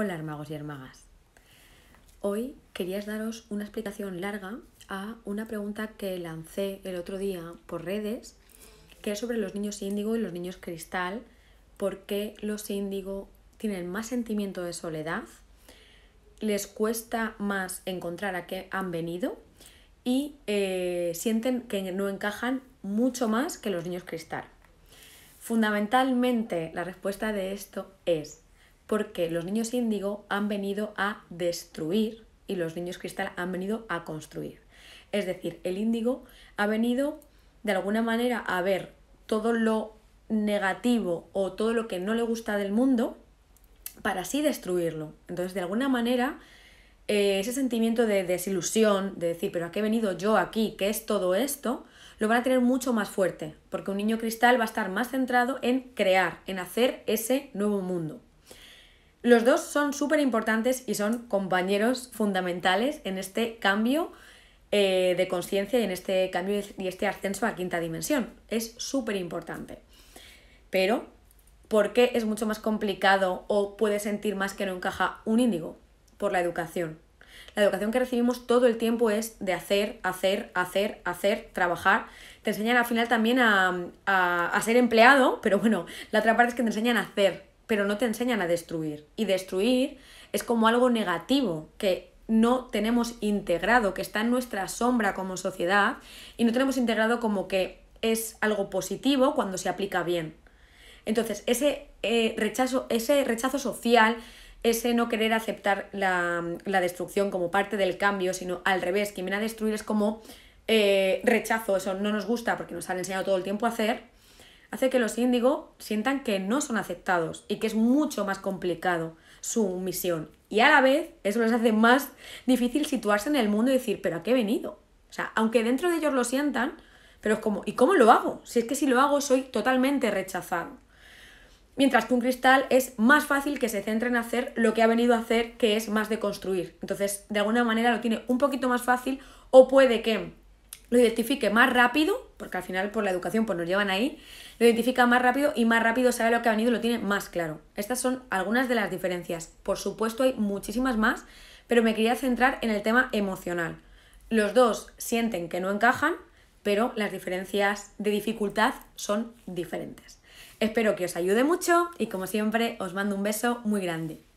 Hola hermagos y hermagas. Hoy quería daros una explicación larga a una pregunta que lancé el otro día por redes, que es sobre los niños índigo y los niños cristal, por qué los índigo tienen más sentimiento de soledad, les cuesta más encontrar a qué han venido y eh, sienten que no encajan mucho más que los niños cristal. Fundamentalmente la respuesta de esto es porque los niños índigo han venido a destruir y los niños cristal han venido a construir. Es decir, el índigo ha venido de alguna manera a ver todo lo negativo o todo lo que no le gusta del mundo para así destruirlo. Entonces, de alguna manera, eh, ese sentimiento de desilusión, de decir, pero ¿a qué he venido yo aquí? ¿Qué es todo esto? Lo van a tener mucho más fuerte, porque un niño cristal va a estar más centrado en crear, en hacer ese nuevo mundo. Los dos son súper importantes y son compañeros fundamentales en este cambio eh, de conciencia y en este cambio y este ascenso a quinta dimensión. Es súper importante. Pero, ¿por qué es mucho más complicado o puede sentir más que no encaja un índigo? Por la educación. La educación que recibimos todo el tiempo es de hacer, hacer, hacer, hacer, trabajar. Te enseñan al final también a, a ser empleado, pero bueno, la otra parte es que te enseñan a hacer, pero no te enseñan a destruir. Y destruir es como algo negativo que no tenemos integrado, que está en nuestra sombra como sociedad y no tenemos integrado como que es algo positivo cuando se aplica bien. Entonces, ese, eh, rechazo, ese rechazo social, ese no querer aceptar la, destrucción como parte del cambio, sino al revés, que viene a destruir es como eh, rechazo, eso no nos gusta porque nos han enseñado todo el tiempo a hacer hace que los índigo sientan que no son aceptados y que es mucho más complicado su misión. Y a la vez eso les hace más difícil situarse en el mundo y decir, pero ¿a qué he venido? O sea, aunque dentro de ellos lo sientan, pero es como, ¿y cómo lo hago? Si es que si lo hago soy totalmente rechazado. Mientras que un cristal es más fácil que se centre en hacer lo que ha venido a hacer, que es más de construir. Entonces, de alguna manera lo tiene un poquito más fácil o puede que lo identifique más rápido porque al final por la educación pues nos llevan ahí, lo identifica más rápido y más rápido sabe lo que ha venido y lo tiene más claro. Estas son algunas de las diferencias. Por supuesto hay muchísimas más, pero me quería centrar en el tema emocional. Los dos sienten que no encajan, pero las diferencias de dificultad son diferentes. Espero que os ayude mucho y como siempre os mando un beso muy grande.